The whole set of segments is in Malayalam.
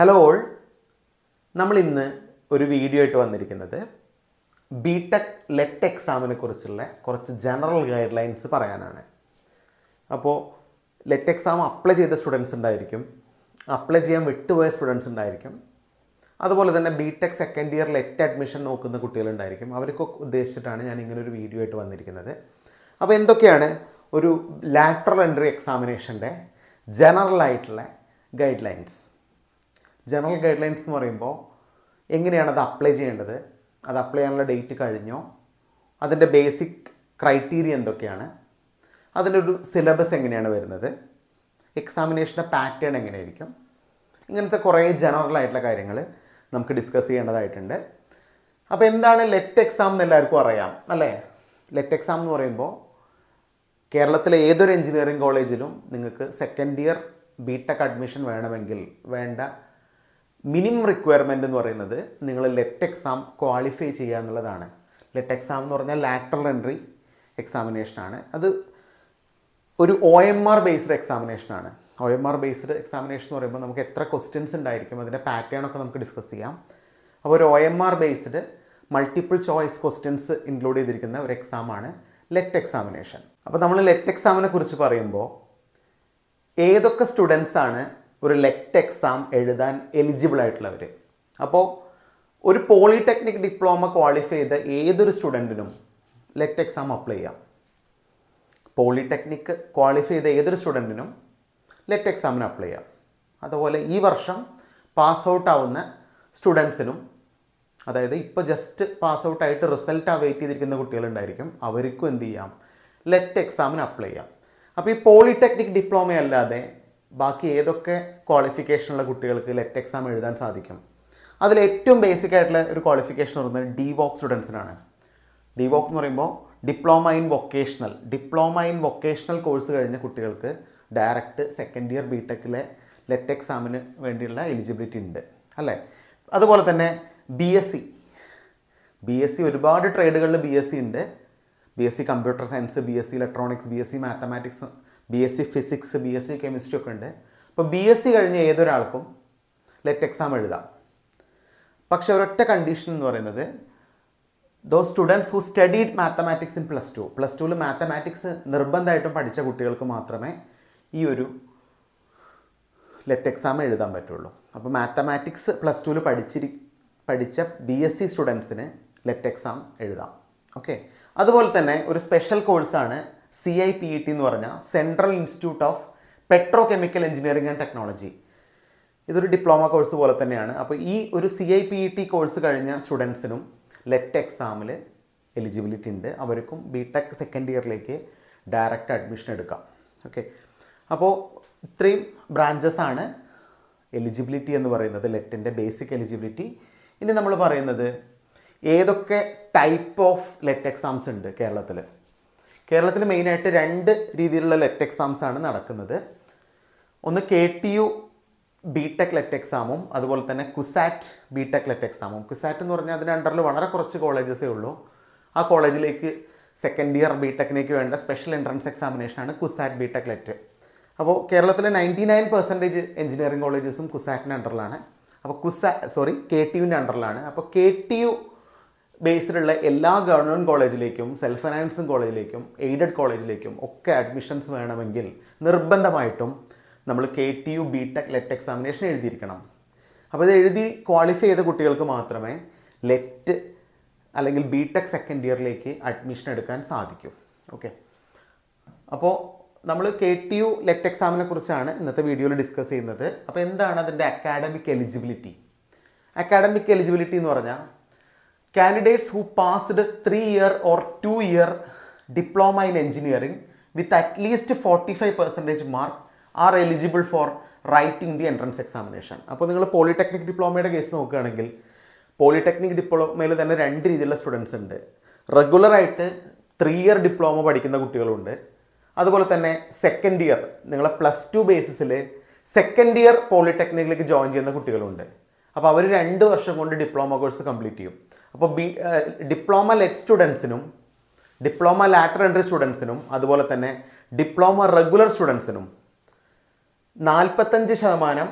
ഹലോ ഓൾ നമ്മൾ ഇന്ന് ഒരു വീഡിയോ ആയിട്ട് വന്നിരിക്കുന്നത് ബി ടെക് ലെറ്റ് എക്സാമിനെ കുറിച്ചുള്ള കുറച്ച് ജനറൽ ഗൈഡ് ലൈൻസ് പറയാനാണ് അപ്പോൾ ലെറ്റ് എക്സാം അപ്ലൈ ചെയ്ത സ്റ്റുഡൻസ് ഉണ്ടായിരിക്കും അപ്ലൈ ചെയ്യാൻ വിട്ടുപോയ സ്റ്റുഡൻസ് ഉണ്ടായിരിക്കും അതുപോലെ തന്നെ B tech second year LET admission നോക്കുന്ന കുട്ടികളുണ്ടായിരിക്കും അവർക്കൊക്കെ ഉദ്ദേശിച്ചിട്ടാണ് ഞാൻ ഇങ്ങനെ ഒരു വീഡിയോ ആയിട്ട് വന്നിരിക്കുന്നത് അപ്പോൾ എന്തൊക്കെയാണ് ഒരു ലാറ്ററൽ എൻട്രി എക്സാമിനേഷൻ്റെ ജനറൽ ആയിട്ടുള്ള guidelines general guidelines എന്ന് പറയുമ്പോൾ എങ്ങനെയാണ് അത് അപ്ലൈ ചെയ്യേണ്ടത് അത് അപ്ലൈ ചെയ്യാനുള്ള ഡേറ്റ് കഴിഞ്ഞോ അതിൻ്റെ ബേസിക് ക്രൈറ്റീരിയ എന്തൊക്കെയാണ് അതിൻ്റെ ഒരു സിലബസ് എങ്ങനെയാണ് വരുന്നത് എക്സാമിനേഷൻ്റെ പാറ്റേൺ എങ്ങനെയായിരിക്കും ഇങ്ങനത്തെ കുറേ ജനറൽ ആയിട്ടുള്ള കാര്യങ്ങൾ നമുക്ക് ഡിസ്കസ് ചെയ്യേണ്ടതായിട്ടുണ്ട് അപ്പോൾ എന്താണ് ലെറ്റ് എക്സാം എന്ന് എല്ലാവർക്കും അറിയാം അല്ലേ ലെറ്റ് എക്സാം എന്ന് പറയുമ്പോൾ കേരളത്തിലെ ഏതൊരു എഞ്ചിനീയറിംഗ് കോളേജിലും നിങ്ങൾക്ക് സെക്കൻഡ് ഇയർ ബിടെക് അഡ്മിഷൻ വേണമെങ്കിൽ വേണ്ട മിനിമം റിക്വയർമെൻ്റ് എന്ന് പറയുന്നത് നിങ്ങൾ ലെറ്റ് എക്സാം ക്വാളിഫൈ ചെയ്യുക എന്നുള്ളതാണ് ലെറ്റ് എക്സാം എന്ന് പറഞ്ഞാൽ ലാറ്ററൽ എൻട്രി എക്സാമിനേഷനാണ് അത് ഒരു ഒ എം ആർ ബേസ്ഡ് എക്സാമിനേഷനാണ് O M R based examination എന്ന് പറയുമ്പോൾ നമുക്ക് എത്ര ക്വസ്റ്റ്യൻസ് ഉണ്ടായിരിക്കും അതിൻ്റെ പാറ്റേൺ ഒക്കെ നമുക്ക് ഡിസ്കസ് ചെയ്യാം അപ്പോൾ ഒരു O M R based multiple choice questions include ചെയ്തിരിക്കുന്ന ഒരു എക്സാമാണ് ലെറ്റ് എക്സാമിനേഷൻ അപ്പോൾ നമ്മൾ ലെറ്റ് എക്സാമിനെ കുറിച്ച് പറയുമ്പോൾ ഏതൊക്കെ സ്റ്റുഡൻസാണ് ഒരു ലെറ്റ് എക്സാം എഴുതാൻ എലിജിബിൾ ആയിട്ടുള്ളവർ അപ്പോൾ ഒരു പോളിടെക്നിക് ഡിപ്ലോമ ക്വാളിഫൈ ചെയ്ത ഏതൊരു സ്റ്റുഡൻറ്റിനും ലെറ്റ് എക്സാം അപ്ലൈ ചെയ്യാം പോളിടെക്നിക് ക്വാളിഫൈ ചെയ്ത ഏതൊരു സ്റ്റുഡൻറ്റിനും ലെറ്റ് എക്സാമിന് അപ്ലൈ ചെയ്യാം അതുപോലെ ഈ വർഷം പാസ് ഔട്ട് ആവുന്ന സ്റ്റുഡൻസിനും അതായത് ഇപ്പോൾ ജസ്റ്റ് പാസ് ഔട്ട് ആയിട്ട് റിസൾട്ട് വെയിറ്റ് ചെയ്തിരിക്കുന്ന കുട്ടികളുണ്ടായിരിക്കും അവർക്കും എന്ത് ചെയ്യാം ലെറ്റ് എക്സാമിന് അപ്ലൈ ചെയ്യാം അപ്പോൾ ഈ പോളിടെക്നിക് ഡിപ്ലോമ അല്ലാതെ ബാക്കി ഏതൊക്കെ ക്വാളിഫിക്കേഷനുള്ള കുട്ടികൾക്ക് ലെറ്റ് എക്സാം എഴുതാൻ സാധിക്കും അതിൽ ഏറ്റവും ബേസിക് ആയിട്ടുള്ള ഒരു ക്വാളിഫിക്കേഷൻ എന്ന് പറയുന്നത് ഡി വോക്ക് സ്റ്റുഡൻസിനാണ് ഡി വോക്ക് എന്ന് പറയുമ്പോൾ diploma in vocational diploma in vocational course കഴിഞ്ഞ കുട്ടികൾക്ക് ഡയറക്റ്റ് സെക്കൻഡ് ഇയർ ബി ടെക്കിലെ ലെറ്റ് എക്സാമിന് വേണ്ടിയുള്ള എലിജിബിലിറ്റി ഉണ്ട് അല്ലേ അതുപോലെ തന്നെ B S C B S C ഒരുപാട് ട്രേഡുകളിൽ ബി എസ് സി ഉണ്ട് B S C computer science B S C electronics B S C mathematics B S C physics B S C chemistry ഒക്കെ ഉണ്ട് അപ്പോൾ ബി എസ് സി കഴിഞ്ഞ ഏതൊരാൾക്കും ലെറ്റ് എക്സാം എഴുതാം പക്ഷേ ഒരൊറ്റ കണ്ടീഷൻ എന്ന് പറയുന്നത് though students who studied mathematics in plus two plus ടുവിൽ മാത്തമാറ്റിക്സ് നിർബന്ധമായിട്ടും പഠിച്ച കുട്ടികൾക്ക് മാത്രമേ ഈ ഒരു ലെറ്റ് എക്സാം എഴുതാൻ പറ്റുള്ളൂ അപ്പോൾ മാത്തമാറ്റിക്സ് പ്ലസ് ടുവിൽ പഠിച്ചിരി പഠിച്ച ബി എസ് സി സ്റ്റുഡൻസിന് ലെറ്റ് എക്സാം എഴുതാം ഓക്കെ അതുപോലെ തന്നെ ഒരു സ്പെഷ്യൽ കോഴ്സാണ് C I P E T എന്ന് പറഞ്ഞാൽ central institute of petrochemical engineering and technology ഇതൊരു ഡിപ്ലോമ കോഴ്സ് പോലെ തന്നെയാണ് അപ്പോൾ ഈ ഒരു C I P E T course കഴിഞ്ഞ സ്റ്റുഡൻസിനും ലെറ്റ് എക്സാമിൽ എലിജിബിലിറ്റി ഉണ്ട് അവർക്കും ബി ടെക് സെക്കൻഡ് ഇയറിലേക്ക് ഡയറക്റ്റ് അഡ്മിഷൻ എടുക്കാം ഓക്കെ അപ്പോൾ ഇത്രയും ബ്രാഞ്ചസ് ആണ് എലിജിബിലിറ്റി എന്ന് പറയുന്നത് ലെറ്റിൻ്റെ ബേസിക് എലിജിബിലിറ്റി ഇനി നമ്മൾ പറയുന്നത് ഏതൊക്കെ ടൈപ്പ് ഓഫ് ലെറ്റ് എക്സാംസ് ഉണ്ട് കേരളത്തിൽ കേരളത്തിൽ മെയിനായിട്ട് രണ്ട് രീതിയിലുള്ള ലെറ്റ് എക്സാംസ് ആണ് നടക്കുന്നത് ഒന്ന് K T U B tech LET എക്സാമും അതുപോലെ തന്നെ കുസാറ്റ് ബി ടെക് ലെറ്റ് എക്സാമും കുസാറ്റ് എന്ന് പറഞ്ഞാൽ അതിൻ്റെ അണ്ടറിൽ വളരെ കുറച്ച് കോളേജസേ ഉള്ളൂ ആ കോളേജിലേക്ക് സെക്കൻഡ് ഇയർ ബി ടെക്കിനേക്ക് വേണ്ട സ്പെഷ്യൽ എൻട്രൻസ് എക്സാമിനേഷനാണ് കുസാറ്റ് ബി ടെക് ലെറ്റ് അപ്പോൾ കേരളത്തിലെ നയൻറ്റി നയൻ പെർസെൻറ്റേജ് എഞ്ചിനീയറിംഗ് കോളേജസും കുസാറ്റിൻ്റെ അണ്ടറിലാണ് അപ്പോൾ കുസാ സോറി കെ ടി യുവിൻ്റെ അണ്ടറിലാണ് അപ്പോൾ കെ ടി യു ബേസ്ഡുള്ള എല്ലാ ഗവൺമെൻറ് കോളേജിലേക്കും സെൽഫ് ഫൈനാൻസിങ് കോളേജിലേക്കും എയ്ഡഡ് കോളേജിലേക്കും ഒക്കെ അഡ്മിഷൻസ് വേണമെങ്കിൽ നിർബന്ധമായിട്ടും നമ്മൾ K T U B tech LET examination എഴുതിയിരിക്കണം അപ്പോൾ ഇത് എഴുതി ക്വാളിഫൈ ചെയ്ത കുട്ടികൾക്ക് മാത്രമേ ലെറ്റ് അല്ലെങ്കിൽ ബി ടെക് സെക്കൻഡ് ഇയറിലേക്ക് അഡ്മിഷൻ എടുക്കാൻ സാധിക്കും ഓക്കെ അപ്പോൾ നമ്മൾ കെ ടി യു ലെറ്റ് എക്സാമിനെ കുറിച്ചാണ് ഇന്നത്തെ വീഡിയോയിൽ ഡിസ്കസ് ചെയ്യുന്നത് അപ്പോൾ എന്താണ് അതിൻ്റെ അക്കാഡമിക് എലിജിബിലിറ്റി അക്കാഡമിക് എലിജിബിലിറ്റി എന്ന് പറഞ്ഞാൽ Candidates who passed 3-year or 2-year diploma in engineering with at least 45 percentage mark are eligible for writing the entrance examination അപ്പോൾ നിങ്ങൾ പോളിടെക്നിക് ഡിപ്ലോമയുടെ കേസ് നോക്കുകയാണെങ്കിൽ പോളിടെക്നിക് ഡിപ്ലോമയിൽ തന്നെ രണ്ട് രീതിയിലുള്ള സ്റ്റുഡൻസ് ഉണ്ട് റെഗുലറായിട്ട് ത്രീ ഇയർ ഡിപ്ലോമ പഠിക്കുന്ന കുട്ടികളുണ്ട് അതുപോലെ തന്നെ സെക്കൻഡ് ഇയർ നിങ്ങളെ പ്ലസ് ടു ബേസിസിൽ സെക്കൻഡ് ഇയർ പോളിടെക്നിക്കിലേക്ക് ജോയിൻ ചെയ്യുന്ന കുട്ടികളുണ്ട് അപ്പോൾ അവർ രണ്ട് വർഷം കൊണ്ട് ഡിപ്ലോമ കോഴ്സ് കംപ്ലീറ്റ് ചെയ്യും അപ്പോൾ ബി ഡിപ്ലോമ ലെറ്റ് സ്റ്റുഡൻസിനും ഡിപ്ലോമ ലാറ്റർ എൻട്രി സ്റ്റുഡൻസിനും അതുപോലെ തന്നെ ഡിപ്ലോമ റെഗുലർ സ്റ്റുഡൻസിനും നാൽപ്പത്തഞ്ച് ശതമാനം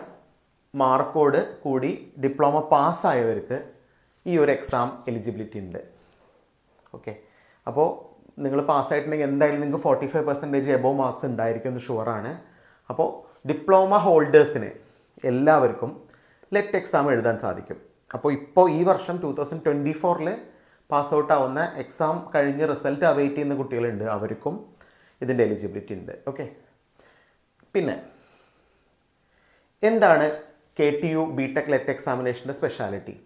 മാർക്കോട് കൂടി ഡിപ്ലോമ പാസ്സായവർക്ക് ഈ ഒരു എക്സാം എലിജിബിലിറ്റി ഉണ്ട് ഓക്കെ അപ്പോൾ നിങ്ങൾ പാസ്സായിട്ടുണ്ടെങ്കിൽ എന്തായാലും നിങ്ങൾക്ക് forty five percentage above marks ഉണ്ടായിരിക്കും എന്ന് ഷുവറാണ് അപ്പോൾ ഡിപ്ലോമ ഹോൾഡേഴ്സിന് എല്ലാവർക്കും ലെറ്റ് എക്സാം എഴുതാൻ സാധിക്കും അപ്പോൾ ഇപ്പോൾ ഈ വർഷം ടു തൗസൻഡ് ട്വൻറ്റി ഫോറിൽ പാസ് ഔട്ട് ആവുന്ന എക്സാം കഴിഞ്ഞ് റിസൾട്ട് അവൈറ്റ് ചെയ്യുന്ന കുട്ടികളുണ്ട് അവർക്കും ഇതിൻ്റെ എലിജിബിലിറ്റി ഉണ്ട് ഓക്കെ പിന്നെ എന്താണ് K T U B tech LET എക്സാമിനേഷൻ്റെ സ്പെഷ്യാലിറ്റി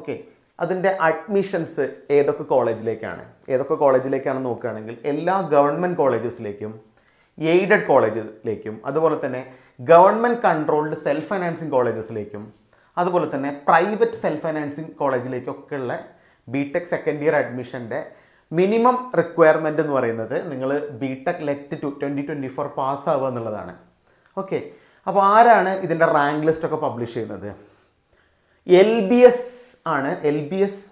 ഓക്കെ അതിൻ്റെ അഡ്മിഷൻസ് ഏതൊക്കെ കോളേജിലേക്കാണ് ഏതൊക്കെ കോളേജിലേക്കാണ് നോക്കുകയാണെങ്കിൽ എല്ലാ ഗവൺമെൻറ് കോളേജസിലേക്കും എയ്ഡഡ് കോളേജിലേക്കും അതുപോലെ തന്നെ ഗവൺമെൻറ് കൺട്രോൾഡ് സെൽഫ് ഫൈനാൻസിങ് കോളേജസിലേക്കും അതുപോലെ തന്നെ പ്രൈവറ്റ് സെൽഫ് ഫൈനാൻസിങ് കോളേജിലേക്കൊക്കെ ഉള്ള ബി ടെക് സെക്കൻഡ് ഇയർ അഡ്മിഷൻ്റെ മിനിമം റിക്വയർമെൻ്റ് എന്ന് പറയുന്നത് നിങ്ങൾ B tech LET two twenty twenty four ആവുക എന്നുള്ളതാണ് ഓക്കെ അപ്പോൾ ആരാണ് ഇതിൻ്റെ റാങ്ക് ലിസ്റ്റൊക്കെ പബ്ലിഷ് ചെയ്യുന്നത് എൽ ബി എസ് ആണ് L B S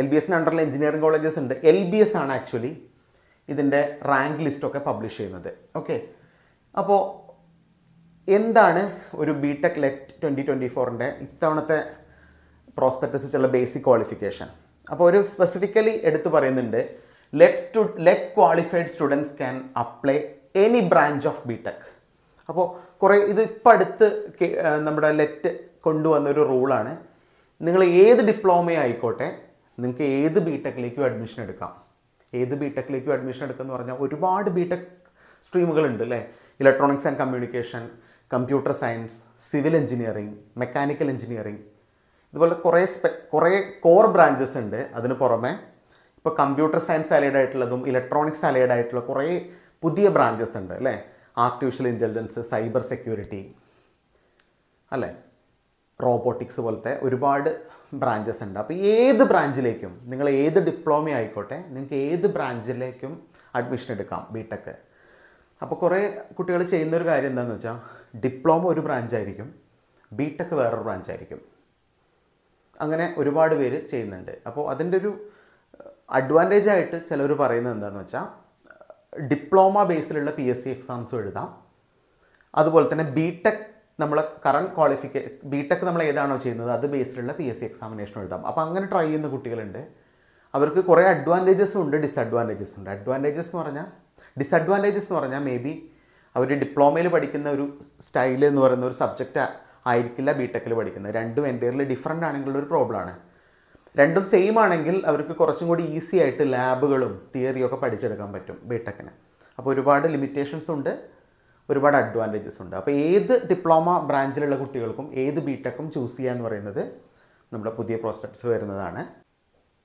L B എസിന് അണ്ടറിൽ എഞ്ചിനീയറിംഗ് കോളേജസ് ഉണ്ട് എൽ ബി എസ് ആണ് ആക്ച്വലി ഇതിൻ്റെ റാങ്ക് ലിസ്റ്റൊക്കെ പബ്ലിഷ് ചെയ്യുന്നത് ഓക്കെ അപ്പോൾ എന്താണ് ഒരു B tech LET twenty twenty ഫോറിൻ്റെ ഇത്തവണത്തെ പ്രോസ്പെക്ടസ് വെച്ചുള്ള ബേസിക് ക്വാളിഫിക്കേഷൻ അപ്പോൾ ഒരു സ്പെസിഫിക്കലി എടുത്തു പറയുന്നുണ്ട് ലെറ്റ് സ്റ്റു LET qualified students can apply any branch of B tech അപ്പോൾ കുറേ ഇത് ഇപ്പം അടുത്ത് നമ്മുടെ ലെറ്റ് കൊണ്ടുവന്നൊരു റൂളാണ് നിങ്ങൾ ഏത് ഡിപ്ലോമ ആയിക്കോട്ടെ നിങ്ങൾക്ക് ഏത് ബി ടെക്കിലേക്കും അഡ്മിഷൻ എടുക്കാം ഏത് ബി ടെക്കിലേക്കും അഡ്മിഷൻ എടുക്കുക എന്ന് പറഞ്ഞാൽ ഒരുപാട് ബി ടെക് സ്ട്രീമുകളുണ്ട് അല്ലേ electronics and communication computer science civil engineering mechanical engineering ഇതുപോലെ കുറേ സ്പെ കുറേ കോർ ബ്രാഞ്ചസ് ഉണ്ട് അതിന് പുറമെ ഇപ്പോൾ കമ്പ്യൂട്ടർ സയൻസ് അലൈഡ് ആയിട്ടുള്ളതും ഇലക്ട്രോണിക്സ് അലൈഡ് ആയിട്ടുള്ള കുറേ പുതിയ ബ്രാഞ്ചസ് ഉണ്ട് അല്ലേ ആർട്ടിഫിഷ്യൽ ഇൻ്റലിജൻസ് സൈബർ സെക്യൂരിറ്റി അല്ലേ റോബോട്ടിക്സ് പോലത്തെ ഒരുപാട് ബ്രാഞ്ചസ് ഉണ്ട് അപ്പോൾ ഏത് ബ്രാഞ്ചിലേക്കും നിങ്ങൾ ഏത് ഡിപ്ലോമ ആയിക്കോട്ടെ നിങ്ങൾക്ക് ഏത് ബ്രാഞ്ചിലേക്കും അഡ്മിഷൻ എടുക്കാം ബിടെക് അപ്പോൾ കുറേ കുട്ടികൾ ചെയ്യുന്ന ഒരു കാര്യം എന്താണെന്ന് വെച്ചാൽ ഡിപ്ലോമ ഒരു ബ്രാഞ്ചായിരിക്കും ബി ടെക് വേറൊരു ബ്രാഞ്ചായിരിക്കും അങ്ങനെ ഒരുപാട് പേര് ചെയ്യുന്നുണ്ട് അപ്പോൾ അതിൻ്റെ ഒരു അഡ്വാൻറ്റേജ് ആയിട്ട് ചിലർ പറയുന്നത് എന്താണെന്ന് വെച്ചാൽ ഡിപ്ലോമ ബേസിലുള്ള പി എസ് സി എക്സാംസും എഴുതാം അതുപോലെ തന്നെ ബി ടെക് നമ്മൾ കറണ്ട് ക്വാളിഫിക്കേ ബി ടെക് നമ്മൾ ഏതാണോ ചെയ്യുന്നത് അത് ബേസിലുള്ള പി എസ് സി എക്സാമിനേഷൻ എഴുതാം അപ്പോൾ അങ്ങനെ ട്രൈ ചെയ്യുന്ന കുട്ടികളുണ്ട് അവർക്ക് കുറേ അഡ്വാൻറ്റേജസും ഉണ്ട് ഡിസ്അഡ്വാൻറ്റേജസ് ഉണ്ട് അഡ്വാൻറ്റേജസ് എന്ന് പറഞ്ഞാൽ ഡിസഡ്വാൻറ്റേജസ് എന്ന് പറഞ്ഞാൽ മേ ബി അവർ ഡിപ്ലോമയിൽ പഠിക്കുന്ന ഒരു സ്റ്റൈൽ എന്ന് പറയുന്ന ഒരു സബ്ജക്റ്റ് ആയിരിക്കില്ല ബി ടെക്കിൽ പഠിക്കുന്നത് രണ്ടും എൻറ്റയർലി ഡിഫറെൻ്റ് ആണെങ്കിലുള്ള ഒരു പ്രോബ്ലമാണ് രണ്ടും സെയിം ആണെങ്കിൽ അവർക്ക് കുറച്ചും കൂടി ഈസി ആയിട്ട് ലാബുകളും തിയറിയൊക്കെ പഠിച്ചെടുക്കാൻ പറ്റും ബി ടെക്കിന് അപ്പോൾ ഒരുപാട് ലിമിറ്റേഷൻസ് ഉണ്ട് ഒരുപാട് അഡ്വാൻറ്റേജസ് ഉണ്ട് അപ്പോൾ ഏത് ഡിപ്ലോമ ബ്രാഞ്ചിലുള്ള കുട്ടികൾക്കും ഏത് ബി ടെക്കും ചൂസ് ചെയ്യുക എന്ന് പറയുന്നത് നമ്മുടെ പുതിയ പ്രോസ്പെക്ട്സ് വരുന്നതാണ്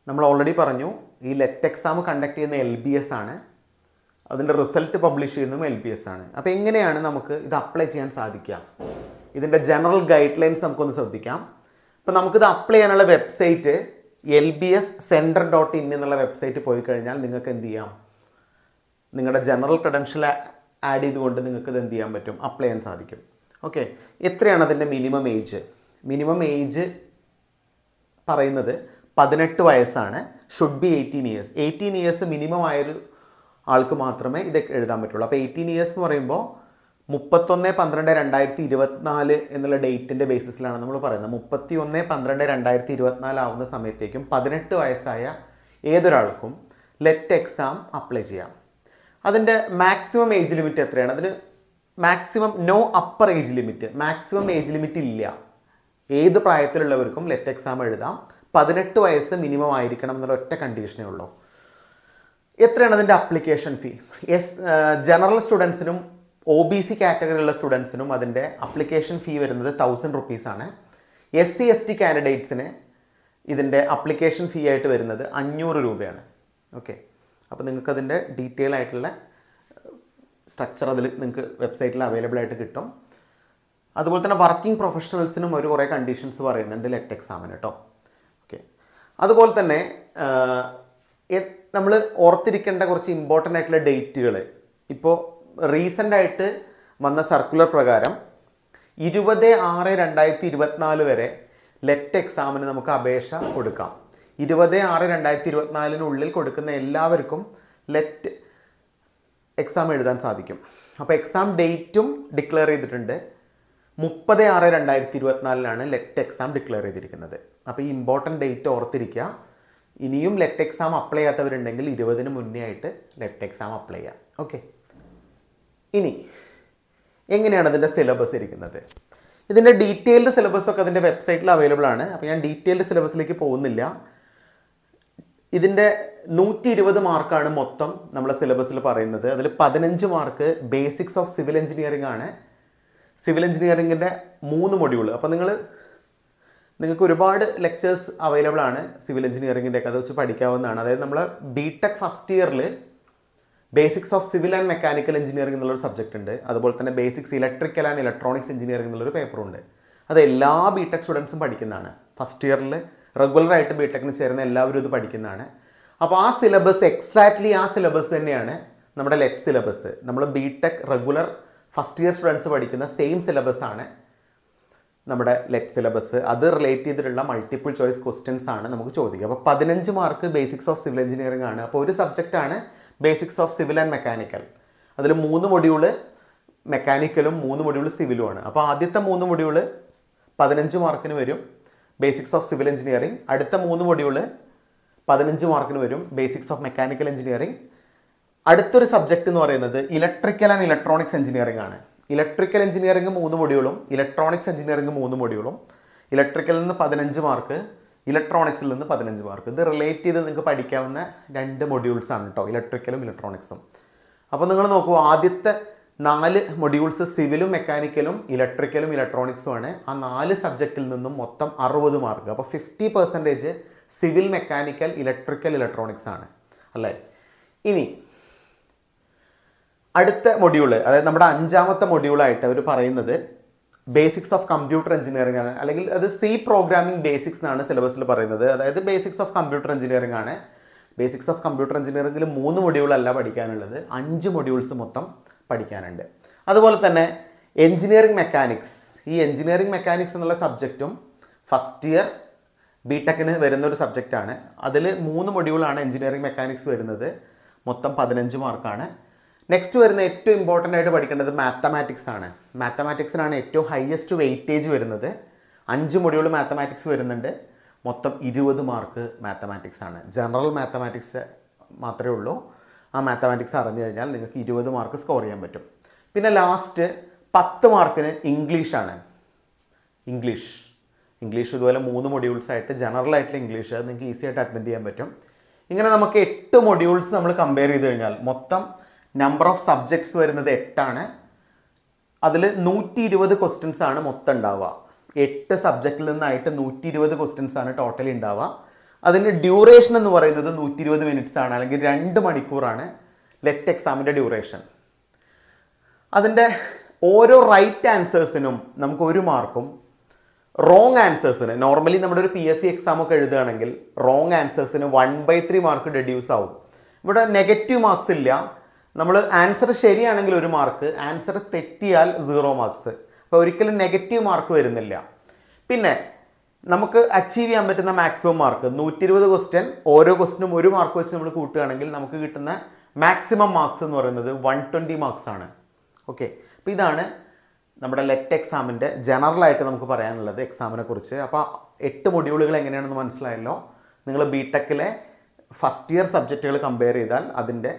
നമ്മൾ ഓൾറെഡി പറഞ്ഞു ഈ ലെറ്റ് എക്സാം കണ്ടക്ട് ചെയ്യുന്ന എൽ ബി എസ് ആണ് അതിൻ്റെ റിസൾട്ട് പബ്ലിഷ് ചെയ്യുന്നതും എൽ ബി എസ് ആണ് അപ്പോൾ എങ്ങനെയാണ് നമുക്ക് ഇത് അപ്ലൈ ചെയ്യാൻ സാധിക്കുക ഇതിൻ്റെ ജനറൽ ഗൈഡ് ലൈൻസ് നമുക്കൊന്ന് ശ്രദ്ധിക്കാം അപ്പോൾ നമുക്കിത് അപ്ലൈ ചെയ്യാനുള്ള website L B S centre dot in എന്നുള്ള വെബ്സൈറ്റ് പോയി കഴിഞ്ഞാൽ നിങ്ങൾക്ക് എന്ത് ചെയ്യാം നിങ്ങളുടെ ജനറൽ ക്രെഡൻഷ്യൽ ആഡ് ചെയ്തുകൊണ്ട് നിങ്ങൾക്ക് ഇത് എന്ത് ചെയ്യാൻ പറ്റും അപ്ലൈ ചെയ്യാൻ സാധിക്കും ഓക്കെ എത്രയാണ് അതിൻ്റെ മിനിമം ഏജ് മിനിമം ഏജ് പറയുന്നത് പതിനെട്ട് വയസ്സാണ് should be eighteen years eighteen years minimum ആയൊരു ആൾക്ക് മാത്രമേ ഇത് എഴുതാൻ പറ്റുള്ളൂ അപ്പോൾ എയ്റ്റീൻ ഇയേഴ്സ് എന്ന് പറയുമ്പോൾ മുപ്പത്തൊന്ന് പന്ത്രണ്ട് രണ്ടായിരത്തി ഇരുപത്തിനാല് എന്നുള്ള ഡേറ്റിൻ്റെ ബേസിസിലാണ് നമ്മൾ പറയുന്നത് മുപ്പത്തി ഒന്ന് പന്ത്രണ്ട് രണ്ടായിരത്തി ഇരുപത്തിനാല് ആവുന്ന സമയത്തേക്കും പതിനെട്ട് വയസ്സായ ഏതൊരാൾക്കും ലെറ്റ് എക്സാം അപ്ലൈ ചെയ്യാം അതിൻ്റെ മാക്സിമം ഏജ് ലിമിറ്റ് എത്രയാണ് അതിന് maximum no upper age limit maximum age limit ഇല്ല ഏത് പ്രായത്തിലുള്ളവർക്കും ലെറ്റ് എക്സാം എഴുതാം പതിനെട്ട് വയസ്സ് മിനിമം ആയിരിക്കണം എന്നുള്ള ഒറ്റ കണ്ടീഷനേ ഉള്ളൂ എത്രയാണ് അതിൻ്റെ അപ്ലിക്കേഷൻ ഫീ എസ് ജനറൽ സ്റ്റുഡൻസിനും ഒ ബി സി കാറ്റഗറിയിലുള്ള സ്റ്റുഡൻസിനും അതിൻ്റെ അപ്ലിക്കേഷൻ ഫീ വരുന്നത് തൗസൻഡ് റുപ്പീസാണ് എസ് സി എസ് ടി കാൻഡിഡേറ്റ്സിന് ഇതിൻ്റെ അപ്ലിക്കേഷൻ ഫീ ആയിട്ട് വരുന്നത് അഞ്ഞൂറ് രൂപയാണ് ഓക്കെ അപ്പോൾ നിങ്ങൾക്കതിൻ്റെ ഡീറ്റെയിൽ ആയിട്ടുള്ള സ്ട്രക്ചർ അതിൽ നിങ്ങൾക്ക് വെബ്സൈറ്റിൽ അവൈലബിൾ ആയിട്ട് കിട്ടും അതുപോലെ തന്നെ വർക്കിംഗ് പ്രൊഫഷണൽസിനും ഒരു കുറേ കണ്ടീഷൻസ് പറയുന്നുണ്ട് ലെറ്റ് എക്സാമിന് കേട്ടോ അതുപോലെ തന്നെ നമ്മൾ ഓർത്തിരിക്കേണ്ട കുറച്ച് ഇമ്പോർട്ടൻ്റ് ആയിട്ടുള്ള ഡേറ്റുകൾ ഇപ്പോൾ റീസെൻ്റ് ആയിട്ട് വന്ന സർക്കുലർ പ്രകാരം ഇരുപത് ആറ് രണ്ടായിരത്തി ഇരുപത്തിനാല് വരെ ലെറ്റ് എക്സാമിന് നമുക്ക് അപേക്ഷ കൊടുക്കാം ഇരുപത് ആറ് രണ്ടായിരത്തി ഇരുപത്തിനാലിനുള്ളിൽ കൊടുക്കുന്ന എല്ലാവർക്കും ലെറ്റ് എക്സാം എഴുതാൻ സാധിക്കും അപ്പോൾ എക്സാം ഡേറ്റും ഡിക്ലെയർ ചെയ്തിട്ടുണ്ട് മുപ്പത് ആറ് രണ്ടായിരത്തി ഇരുപത്തിനാലിലാണ് ലെറ്റ് എക്സാം ഡിക്ലെയർ ചെയ്തിരിക്കുന്നത് അപ്പോൾ ഈ ഇമ്പോർട്ടൻ്റ് ഡേറ്റ് ഓർത്തിരിക്കുക ഇനിയും ലെറ്റ് എക്സാം അപ്ലൈ ചെയ്യാത്തവരുണ്ടെങ്കിൽ ഇരുപതിന് മുന്നേ ആയിട്ട് ലെറ്റ് എക്സാം അപ്ലൈ ചെയ്യാം ഓക്കെ ഇനി എങ്ങനെയാണ് അതിൻ്റെ സിലബസ് ഇരിക്കുന്നത് ഇതിൻ്റെ ഡീറ്റെയിൽഡ് സിലബസ് ഒക്കെ അതിൻ്റെ വെബ്സൈറ്റിൽ അവൈലബിൾ ആണ് അപ്പോൾ ഞാൻ ഡീറ്റെയിൽഡ് സിലബസിലേക്ക് പോകുന്നില്ല ഇതിൻ്റെ നൂറ്റി ഇരുപത് മാർക്കാണ് മൊത്തം നമ്മളെ സിലബസിൽ പറയുന്നത് അതിൽ പതിനഞ്ച് mark basics of civil engineering ആണ് സിവിൽ എഞ്ചിനീയറിങ്ങിൻ്റെ മൂന്ന് മൊഡ്യൂൾ അപ്പോൾ നിങ്ങൾ നിങ്ങൾക്ക് ഒരുപാട് ലെക്ചേഴ്സ് അവൈലബിൾ ആണ് സിവിൽ എഞ്ചിനീയറിങ്ങിൻ്റെ ഒക്കെ അത് വെച്ച് പഠിക്കാവുന്നതാണ് അതായത് നമ്മൾ ബി ടെക് ഫസ്റ്റ് ഇയറിൽ basics of civil and mechanical engineering എന്നുള്ളൊരു സബ്ജക്റ്റ് ഉണ്ട് അതുപോലെ തന്നെ basics electrical and electronics engineering എന്നുള്ളൊരു പേപ്പറുണ്ട് അത് എല്ലാ ബി ടെക് സ്റ്റുഡൻസും പഠിക്കുന്നതാണ് ഫസ്റ്റ് ഇയറിൽ റെഗുലറായിട്ട് ബി ടെക്കിന് ചേരുന്ന എല്ലാവരും ഇത് പഠിക്കുന്നതാണ് അപ്പോൾ ആ സിലബസ് എക്സാക്ട്ലി ആ സിലബസ് തന്നെയാണ് നമ്മുടെ ലെറ്റ് സിലബസ് നമ്മൾ B tech regular first year students പഠിക്കുന്ന സെയിം സിലബസ് ആണ് നമ്മുടെ ലെറ്റ് സിലബസ് അത് റിലേറ്റ് ചെയ്തിട്ടുള്ള മൾട്ടിപ്പിൾ ചോയ്സ് ക്വസ്റ്റ്യൻസ് ആണ് നമുക്ക് ചോദിക്കുക അപ്പോൾ പതിനഞ്ച് mark basics of civil engineering ആണ് അപ്പോൾ ഒരു ആണ് basics of civil and mechanical അതിൽ മൂന്ന് മൊഡ്യൂള് മെക്കാനിക്കലും മൂന്ന് മൊഡ്യൂള് ആണ് അപ്പോൾ ആദ്യത്തെ മൂന്ന് മൊഡ്യൂള് പതിനഞ്ച് മാർക്കിന് വരും ബേസിക്സ് ഓഫ് സിവിൽ എഞ്ചിനീയറിംഗ് അടുത്ത മൂന്ന് മൊഡ്യൂള് പതിനഞ്ച് മാർക്കിന് വരും ബേസിക്സ് ഓഫ് മെക്കാനിക്കൽ എഞ്ചിനീയറിംഗ് അടുത്തൊരു സബ്ജക്റ്റ് എന്ന് പറയുന്നത് ഇലക്ട്രിക്കൽ ആൻഡ് ഇലക്ട്രോണിക്സ് എഞ്ചിനീയറിംഗ് ആണ് ഇലക്ട്രിക്കൽ എഞ്ചിനീയറിംഗ് മൂന്ന് മൊഡ്യൂളും ഇലക്ട്രോണിക്സ് എഞ്ചിനീയറിംഗ് മൂന്ന് മൊഡ്യൂളും ഇലക്ട്രിക്കലിൽ നിന്ന് പതിനഞ്ച് മാർക്ക് ഇലക്ട്രോണിക്സിൽ നിന്ന് പതിനഞ്ച് മാർക്ക് ഇത് റിലേറ്റ് ചെയ്ത് നിങ്ങൾക്ക് പഠിക്കാവുന്ന രണ്ട് മൊഡ്യൂൾസ് ആണ് കേട്ടോ ഇലക്ട്രിക്കലും ഇലക്ട്രോണിക്സും അപ്പോൾ നിങ്ങൾ നോക്കൂ ആദ്യത്തെ നാല് മൊഡ്യൂൾസ് സിവിലും മെക്കാനിക്കലും ഇലക്ട്രിക്കലും ഇലക്ട്രോണിക്സുമാണ് ആ നാല് സബ്ജക്റ്റിൽ നിന്നും മൊത്തം അറുപത് മാർക്ക് അപ്പോൾ fifty percentage civil mechanical electrical electronics ആണ് അല്ലേ ഇനി അടുത്ത മൊഡ്യൂൾ അതായത് നമ്മുടെ അഞ്ചാമത്തെ മൊഡ്യൂളായിട്ട് അവർ പറയുന്നത് ബേസിക്സ് ഓഫ് കമ്പ്യൂട്ടർ എഞ്ചിനീയറിംഗ് ആണ് അല്ലെങ്കിൽ അത് സി പ്രോഗ്രാമിംഗ് ബേസിക്സ് എന്നാണ് സിലബസിൽ പറയുന്നത് അതായത് ബേസിക്സ് ഓഫ് കമ്പ്യൂട്ടർ എഞ്ചിനീയറിംഗ് ആണ് ബേസിക്സ് ഓഫ് കമ്പ്യൂട്ടർ എഞ്ചിനീയറിംഗിൽ മൂന്ന് മൊഡ്യൂളല്ല പഠിക്കാനുള്ളത് അഞ്ച് മൊഡ്യൂൾസ് മൊത്തം പഠിക്കാനുണ്ട് അതുപോലെ തന്നെ എഞ്ചിനീയറിംഗ് മെക്കാനിക്സ് ഈ എഞ്ചിനീയറിംഗ് മെക്കാനിക്സ് എന്നുള്ള സബ്ജക്റ്റും ഫസ്റ്റ് ഇയർ ബി ടെക്കിന് വരുന്ന ഒരു സബ്ജക്റ്റാണ് അതിൽ മൂന്ന് മൊഡ്യൂളാണ് എഞ്ചിനീയറിംഗ് മെക്കാനിക്സ് വരുന്നത് മൊത്തം പതിനഞ്ച് മാർക്കാണ് നെക്സ്റ്റ് വരുന്ന ഏറ്റവും ഇമ്പോർട്ടൻ്റ് ആയിട്ട് പഠിക്കേണ്ടത് മാത്തമാറ്റിക്സ് ആണ് മാത്തമാറ്റിക്സിനാണ് ഏറ്റവും ഹയസ്റ്റ് വെയിറ്റേജ് വരുന്നത് അഞ്ച് മൊഡ്യൂൾ മാത്തമാറ്റിക്സ് വരുന്നുണ്ട് മൊത്തം ഇരുപത് മാർക്ക് മാത്തമാറ്റിക്സ് ആണ് ജനറൽ മാത്തമാറ്റിക്സ് മാത്രമേ ഉള്ളൂ ആ മാത്തമാറ്റിക്സ് അറിഞ്ഞു കഴിഞ്ഞാൽ നിങ്ങൾക്ക് ഇരുപത് മാർക്ക് സ്കോർ ചെയ്യാൻ പറ്റും പിന്നെ ലാസ്റ്റ് പത്ത് മാർക്കിന് ഇംഗ്ലീഷാണ് ഇംഗ്ലീഷ് ഇംഗ്ലീഷ് ഇതുപോലെ മൂന്ന് മൊഡ്യൂൾസ് ആയിട്ട് ജനറൽ ആയിട്ടുള്ള ഇംഗ്ലീഷ് നിങ്ങൾക്ക് ഈസി ആയിട്ട് അറ്റൻഡ് ചെയ്യാൻ പറ്റും ഇങ്ങനെ നമുക്ക് എട്ട് മൊഡ്യൂൾസ് നമ്മൾ കമ്പയർ ചെയ്ത് കഴിഞ്ഞാൽ മൊത്തം നമ്പർ ഓഫ് സബ്ജക്ട്സ് വരുന്നത് എട്ടാണ് അതിൽ നൂറ്റി ഇരുപത് ക്വസ്റ്റ്യൻസ് ആണ് മൊത്തം ഉണ്ടാവുക എട്ട് സബ്ജക്റ്റിൽ നിന്നായിട്ട് നൂറ്റി ഇരുപത് ക്വസ്റ്റ്യൻസ് ആണ് ടോട്ടലി ഉണ്ടാവുക അതിൻ്റെ ഡ്യൂറേഷൻ എന്ന് പറയുന്നത് നൂറ്റി ഇരുപത് മിനിറ്റ്സ് ആണ് അല്ലെങ്കിൽ രണ്ട് മണിക്കൂറാണ് ലെറ്റ് എക്സാമിൻ്റെ ഡ്യൂറേഷൻ അതിൻ്റെ ഓരോ റൈറ്റ് ആൻസേഴ്സിനും നമുക്ക് ഒരു മാർക്കും റോങ് ആൻസേഴ്സിന് നോർമലി നമ്മുടെ ഒരു പി എസ് സി എക്സാം ഒക്കെ എഴുതുകയാണെങ്കിൽ റോങ് ആൻസേഴ്സിന് one by three mark deduce ആവും ഇവിടെ നെഗറ്റീവ് മാർക്സ് ഇല്ല നമ്മൾ ആൻസർ ശരിയാണെങ്കിൽ ഒരു മാർക്ക് ആൻസർ തെറ്റിയാൽ സീറോ മാർക്സ് അപ്പോൾ ഒരിക്കലും നെഗറ്റീവ് മാർക്ക് വരുന്നില്ല പിന്നെ നമുക്ക് അച്ചീവ് ചെയ്യാൻ പറ്റുന്ന മാക്സിമം മാർക്ക് നൂറ്റി ഇരുപത് ക്വസ്റ്റ്യൻ ഓരോ ക്വസ്റ്റിനും ഒരു മാർക്ക് വെച്ച് നമ്മൾ കൂട്ടുകയാണെങ്കിൽ നമുക്ക് കിട്ടുന്ന മാക്സിമം മാർക്സ് എന്ന് പറയുന്നത് വൺ ട്വൻറ്റി മാർക്സ് ആണ് ഓക്കെ അപ്പോൾ ഇതാണ് നമ്മുടെ ലെറ്റ് എക്സാമിൻ്റെ ജനറലായിട്ട് നമുക്ക് പറയാനുള്ളത് എക്സാമിനെ കുറിച്ച് അപ്പോൾ എട്ട് മൊഡ്യൂളുകൾ എങ്ങനെയാണെന്ന് മനസ്സിലായല്ലോ നിങ്ങൾ ബി ടെക്കിലെ ഫസ്റ്റ് ഇയർ സബ്ജക്റ്റുകൾ കമ്പയർ ചെയ്താൽ അതിൻ്റെ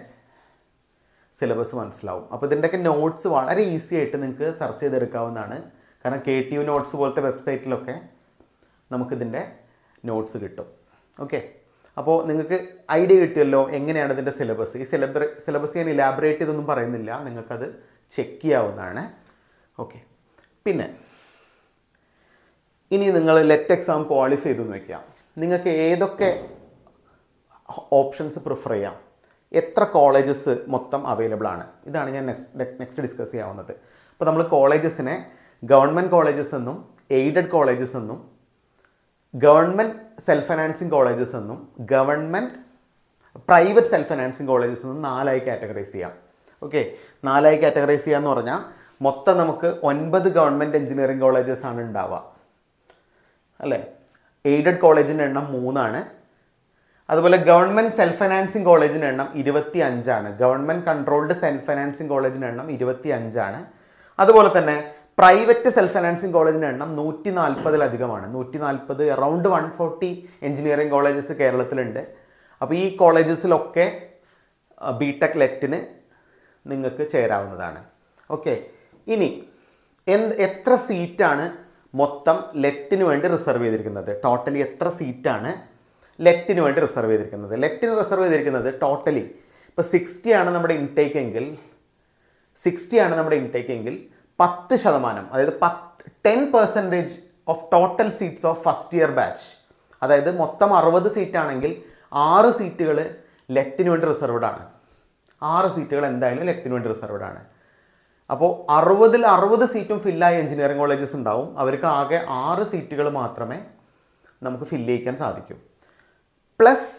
സിലബസ് മനസ്സിലാവും അപ്പോൾ ഇതിൻ്റെയൊക്കെ നോട്ട്സ് വളരെ ഈസി ആയിട്ട് നിങ്ങൾക്ക് സെർച്ച് ചെയ്തെടുക്കാവുന്നതാണ് കാരണം കെ ടി യു നോട്ട്സ് പോലത്തെ വെബ്സൈറ്റിലൊക്കെ നമുക്കിതിൻ്റെ നോട്ട്സ് കിട്ടും ഓക്കെ അപ്പോൾ നിങ്ങൾക്ക് ഐഡിയ കിട്ടിയല്ലോ എങ്ങനെയാണ് ഇതിൻ്റെ സിലബസ് ഈ സിലബ സിലബസ് ഞാൻ ഇലാബറേറ്റ് ചെയ്തൊന്നും പറയുന്നില്ല നിങ്ങൾക്കത് ചെക്ക് ചെയ്യാവുന്നതാണ് ഓക്കെ പിന്നെ ഇനി നിങ്ങൾ ലെറ്റ് എക്സാം ക്വാളിഫൈ ചെയ്തു വെക്കാം നിങ്ങൾക്ക് ഏതൊക്കെ ഓപ്ഷൻസ് പ്രിഫർ ചെയ്യാം എത്ര കോളേജസ് മൊത്തം അവൈലബിൾ ആണ് ഇതാണ് ഞാൻ നെക്സ്റ്റ് നെക്സ്റ്റ് ഡിസ്കസ് ചെയ്യാവുന്നത് അപ്പോൾ നമ്മൾ കോളേജസിനെ ഗവൺമെൻറ് കോളേജസ് എന്നും എയ്ഡഡ് കോളേജസ് എന്നും ഗവൺമെൻറ് സെൽഫ് ഫിനാൻസിങ് കോളേജസ് എന്നും government private self financing colleges എന്നും നാലായി കാറ്റഗറൈസ് ചെയ്യാം ഓക്കെ നാലായി കാറ്റഗറൈസ് ചെയ്യാമെന്ന് പറഞ്ഞാൽ മൊത്തം നമുക്ക് ഒൻപത് ഗവൺമെൻറ് എഞ്ചിനീയറിംഗ് കോളേജസ് ആണ് ഉണ്ടാവുക അല്ലേ എയ്ഡഡ് കോളേജിൻ്റെ എണ്ണം മൂന്നാണ് അതുപോലെ ഗവൺമെൻറ് സെൽഫ് ഫൈനാൻസിങ് കോളേജിന് എണ്ണം ഇരുപത്തി അഞ്ചാണ് ഗവൺമെൻറ് കൺട്രോൾഡ് സെൽഫ് ഫൈനാൻസിങ് കോളേജിന് എണ്ണം ഇരുപത്തി അഞ്ചാണ് അതുപോലെ തന്നെ പ്രൈവറ്റ് സെൽഫ് ഫൈനാൻസിങ് കോളേജിന് എണ്ണം നൂറ്റി നാൽപ്പതിലധികമാണ് നൂറ്റി നാൽപ്പത് around one forty engineering colleges കേരളത്തിലുണ്ട് അപ്പോൾ ഈ കോളേജസിലൊക്കെ ബി ടെക് ലെറ്റിന് നിങ്ങൾക്ക് ചേരാവുന്നതാണ് ഓക്കെ ഇനി എന്ത് എത്ര സീറ്റാണ് മൊത്തം ലെറ്റിന് വേണ്ടി റിസർവ് ചെയ്തിരിക്കുന്നത് ടോട്ടലി എത്ര സീറ്റാണ് ലെറ്റിന് വേണ്ടി റിസർവ് ചെയ്തിരിക്കുന്നത് ലെറ്റിന് റിസർവ് ചെയ്തിരിക്കുന്നത് ടോട്ടലി ഇപ്പോൾ സിക്സ്റ്റി ആണ് നമ്മുടെ ഇൻടേക്ക് എങ്കിൽ സിക്സ്റ്റി ആണ് നമ്മുടെ ഇൻടേക്ക് എങ്കിൽ പത്ത് ശതമാനം അതായത് പത്ത് ten percentage of total seats of first year batch അതായത് മൊത്തം അറുപത് സീറ്റാണെങ്കിൽ ആറ് സീറ്റുകൾ ലെറ്റിന് വേണ്ടി റിസർവ്ഡ് ആണ് ആറ് സീറ്റുകൾ എന്തായാലും ലെറ്റിന് വേണ്ടി റിസർവ്ഡ് ആണ് അപ്പോൾ അറുപതിൽ അറുപത് സീറ്റും ഫില്ലായ എഞ്ചിനീയറിംഗ് കോളേജസ് ഉണ്ടാവും അവർക്ക് ആകെ ആറ് സീറ്റുകൾ മാത്രമേ നമുക്ക് ഫില്ല് ചെയ്യിക്കാൻ സാധിക്കൂ plus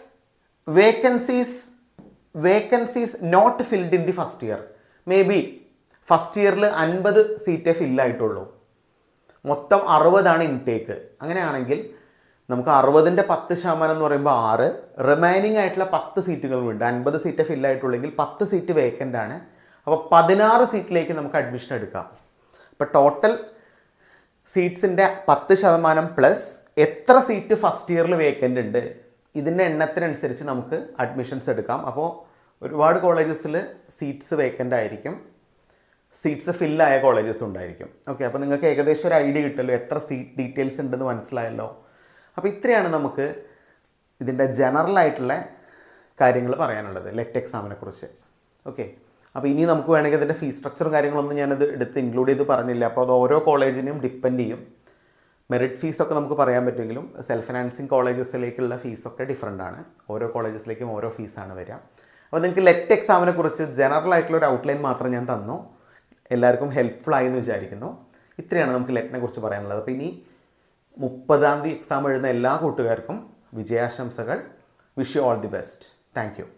vacancies vacancies not filled in the first year may be first ഇയറിൽ അൻപത് സീറ്റേ ഫില്ലായിട്ടുള്ളൂ മൊത്തം അറുപതാണ് ഇൻടേക്ക് അങ്ങനെയാണെങ്കിൽ നമുക്ക് അറുപതിൻ്റെ പത്ത് ശതമാനം എന്ന് പറയുമ്പോൾ ആറ് റിമൈനിങ് ആയിട്ടുള്ള പത്ത് ഉണ്ട് അൻപത് സീറ്റ് ഫില്ലായിട്ടുള്ളെങ്കിൽ പത്ത് സീറ്റ് വേക്കൻ്റ് ആണ് അപ്പോൾ പതിനാറ് സീറ്റിലേക്ക് നമുക്ക് അഡ്മിഷൻ എടുക്കാം അപ്പോൾ ടോട്ടൽ സീറ്റ്സിൻ്റെ പത്ത് ശതമാനം പ്ലസ് എത്ര സീറ്റ് ഫസ്റ്റ് ഇയറിൽ വേക്കൻ്റ് ഉണ്ട് ഇതിൻ്റെ എണ്ണത്തിനനുസരിച്ച് നമുക്ക് അഡ്മിഷൻസ് എടുക്കാം അപ്പോൾ ഒരുപാട് കോളേജസിൽ സീറ്റ്സ് വേക്കൻ്റ് ആയിരിക്കും സീറ്റ്സ് ഫില്ലായ കോളേജസ് ഉണ്ടായിരിക്കും ഓക്കെ അപ്പോൾ നിങ്ങൾക്ക് ഏകദേശം ഒരു ഐഡിയ കിട്ടുമല്ലോ എത്ര സീറ്റ് ഡീറ്റെയിൽസ് ഉണ്ടെന്ന് മനസ്സിലായല്ലോ അപ്പോൾ ഇത്രയാണ് നമുക്ക് ഇതിൻ്റെ ജനറലായിട്ടുള്ള കാര്യങ്ങൾ പറയാനുള്ളത് ലെറ്റ് എക്സാമിനെ കുറിച്ച് ഓക്കെ അപ്പോൾ ഇനി നമുക്ക് വേണമെങ്കിൽ ഇതിൻ്റെ ഫീസ് സ്ട്രക്ചറും കാര്യങ്ങളൊന്നും ഞാനത് എടുത്ത് ഇൻക്ലൂഡ് ചെയ്ത് പറഞ്ഞില്ല അപ്പോൾ അത് ഓരോ കോളേജിനെയും ഡിപ്പെൻഡ് ചെയ്യും മെറിറ്റ് ഫീസൊക്കെ നമുക്ക് പറയാൻ പറ്റുമെങ്കിലും സെൽഫ് ഫിനാൻസിങ് കോളേജസിലേക്കുള്ള ഫീസൊക്കെ ഡിഫറെൻ്റ് ആണ് ഓരോ കോളേജസിലേക്കും ഓരോ ഫീസാണ് വരിക അപ്പോൾ നിങ്ങൾക്ക് ലെറ്റ് എക്സാമിനെ കുറിച്ച് ജനറൽ ആയിട്ടുള്ള ഒരു ഔട്ട്ലൈൻ മാത്രം ഞാൻ തന്നു എല്ലാവർക്കും ഹെൽപ്ഫുൾ ആയി എന്ന് വിചാരിക്കുന്നു ഇത്രയാണ് നമുക്ക് ലെറ്റിനെ കുറിച്ച് പറയാനുള്ളത് അപ്പോൾ ഇനി മുപ്പതാം തീയതി എക്സാം എഴുതുന്ന എല്ലാ കൂട്ടുകാർക്കും വിജയാശംസകൾ wish you all the best thank U